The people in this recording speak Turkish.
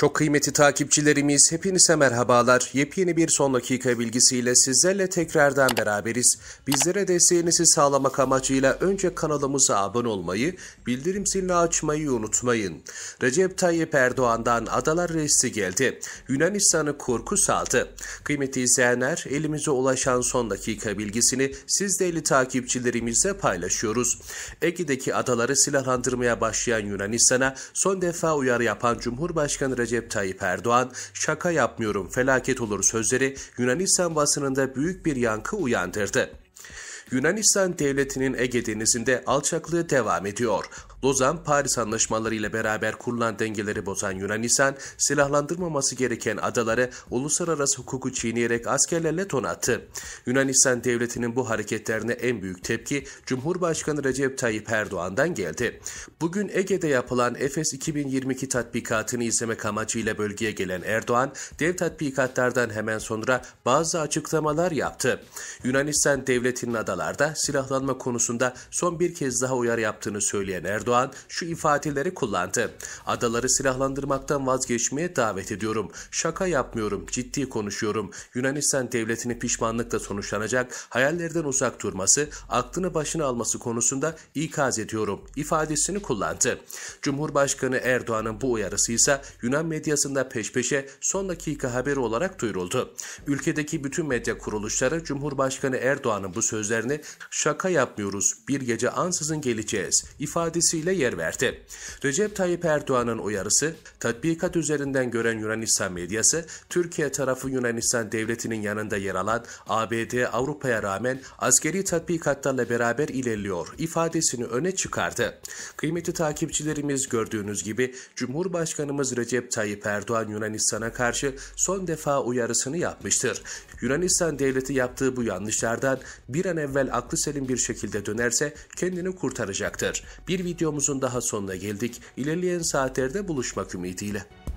Çok kıymetli takipçilerimiz hepinize merhabalar. Yepyeni bir son dakika bilgisiyle sizlerle tekrardan beraberiz. Bizlere desteğinizi sağlamak amacıyla önce kanalımıza abone olmayı, bildirim zilini açmayı unutmayın. Recep Tayyip Erdoğan'dan adalar reisi geldi. Yunanistan'ı korku saldı. Kıymetli izleyenler elimize ulaşan son dakika bilgisini siz değerli takipçilerimizle paylaşıyoruz. Ege'deki adaları silahlandırmaya başlayan Yunanistan'a son defa uyarı yapan Cumhurbaşkanı Recep Recep Tayyip Erdoğan, şaka yapmıyorum felaket olur sözleri Yunanistan basınında büyük bir yankı uyandırdı. Yunanistan devletinin Ege denizinde alçaklığı devam ediyor. Lozan-Paris anlaşmaları ile beraber kurulan dengeleri bozan Yunanistan, silahlandırmaması gereken adaları uluslararası hukuku çiğneyerek askerlerle ton attı. Yunanistan devletinin bu hareketlerine en büyük tepki Cumhurbaşkanı Recep Tayyip Erdoğan'dan geldi. Bugün Ege'de yapılan Efes 2022 tatbikatını izlemek amacıyla bölgeye gelen Erdoğan, dev tatbikatlardan hemen sonra bazı açıklamalar yaptı. Yunanistan devletinin adalarda silahlanma konusunda son bir kez daha uyarı yaptığını söyleyen Erdoğan, Erdoğan şu ifadeleri kullandı. Adaları silahlandırmaktan vazgeçmeye davet ediyorum. Şaka yapmıyorum, ciddi konuşuyorum. Yunanistan devletini pişmanlıkla sonuçlanacak, hayallerden uzak durması, aklını başına alması konusunda ikaz ediyorum ifadesini kullandı. Cumhurbaşkanı Erdoğan'ın bu uyarısı ise Yunan medyasında peş peşe son dakika haberi olarak duyuruldu. Ülkedeki bütün medya kuruluşları Cumhurbaşkanı Erdoğan'ın bu sözlerini şaka yapmıyoruz, bir gece ansızın geleceğiz ifadesi uyarısıyla yer verdi. Recep Tayyip Erdoğan'ın uyarısı, tatbikat üzerinden gören Yunanistan medyası, Türkiye tarafı Yunanistan devletinin yanında yer alan ABD Avrupa'ya rağmen askeri tatbikatlarla beraber ilerliyor ifadesini öne çıkardı. Kıymetli takipçilerimiz gördüğünüz gibi Cumhurbaşkanımız Recep Tayyip Erdoğan Yunanistan'a karşı son defa uyarısını yapmıştır. Yunanistan devleti yaptığı bu yanlışlardan bir an evvel aklı selim bir şekilde dönerse kendini kurtaracaktır. Bir video videomuzun daha sonuna geldik. İlerleyen saatlerde buluşmak ümidiyle.